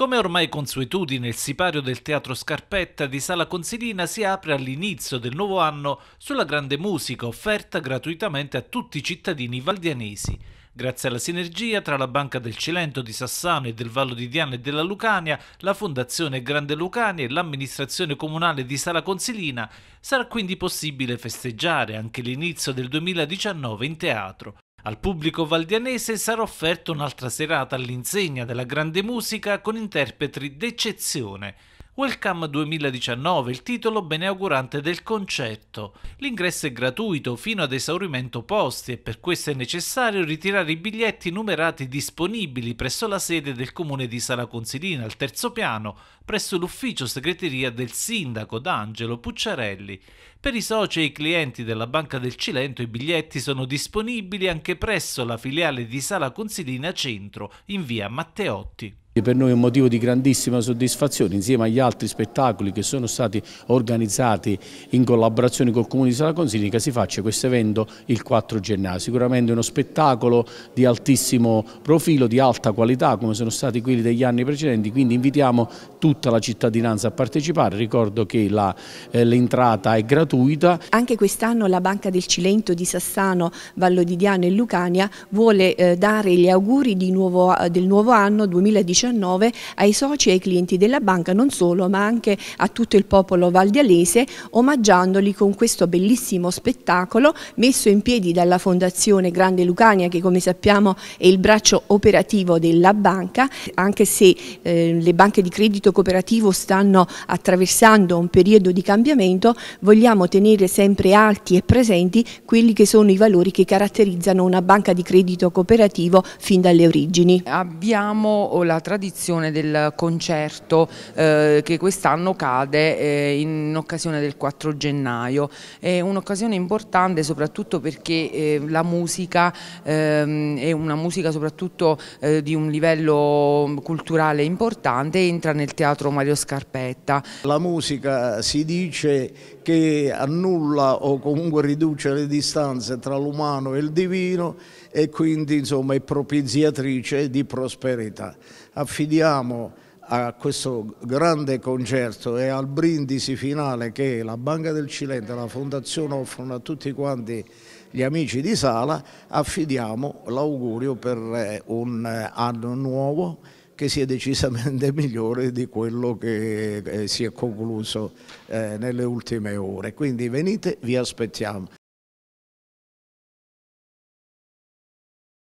Come ormai consuetudine, il sipario del Teatro Scarpetta di Sala Consilina si apre all'inizio del nuovo anno sulla grande musica offerta gratuitamente a tutti i cittadini valdianesi. Grazie alla sinergia tra la Banca del Cilento di Sassano e del Vallo di Diana e della Lucania, la Fondazione Grande Lucania e l'amministrazione comunale di Sala Consilina, sarà quindi possibile festeggiare anche l'inizio del 2019 in teatro. Al pubblico valdianese sarà offerta un'altra serata all'insegna della grande musica con interpreti d'eccezione Welcome 2019, il titolo beneaugurante del concetto. L'ingresso è gratuito fino ad esaurimento posti e per questo è necessario ritirare i biglietti numerati disponibili presso la sede del comune di Sala Consilina al terzo piano, presso l'ufficio segreteria del sindaco D'Angelo Pucciarelli. Per i soci e i clienti della Banca del Cilento i biglietti sono disponibili anche presso la filiale di Sala Consilina Centro in via Matteotti che per noi è un motivo di grandissima soddisfazione insieme agli altri spettacoli che sono stati organizzati in collaborazione col Comune di Sala Consiglica si faccia questo evento il 4 gennaio. Sicuramente uno spettacolo di altissimo profilo, di alta qualità come sono stati quelli degli anni precedenti, quindi invitiamo tutta la cittadinanza a partecipare, ricordo che eh, l'entrata eh, è gratuita. Anche quest'anno la Banca del Cilento di Sassano, Vallodidiano e Lucania vuole eh, dare gli auguri nuovo, del nuovo anno 2019 2019 ai soci e ai clienti della banca, non solo, ma anche a tutto il popolo valdialese, omaggiandoli con questo bellissimo spettacolo messo in piedi dalla Fondazione Grande Lucania, che come sappiamo è il braccio operativo della banca, anche se eh, le banche di credito cooperativo stanno attraversando un periodo di cambiamento, vogliamo tenere sempre alti e presenti quelli che sono i valori che caratterizzano una banca di credito cooperativo fin dalle origini. Abbiamo la tradizione del concerto eh, che quest'anno cade eh, in occasione del 4 gennaio. È un'occasione importante soprattutto perché eh, la musica ehm, è una musica soprattutto eh, di un livello culturale importante entra nel teatro Mario Scarpetta. La musica si dice che annulla o comunque riduce le distanze tra l'umano e il divino e quindi insomma è propiziatrice di prosperità affidiamo a questo grande concerto e al brindisi finale che la Banca del Cilento e la Fondazione offrono a tutti quanti gli amici di Sala, affidiamo l'augurio per eh, un eh, anno nuovo che sia decisamente migliore di quello che eh, si è concluso nelle ultime ore. Quindi venite, vi aspettiamo.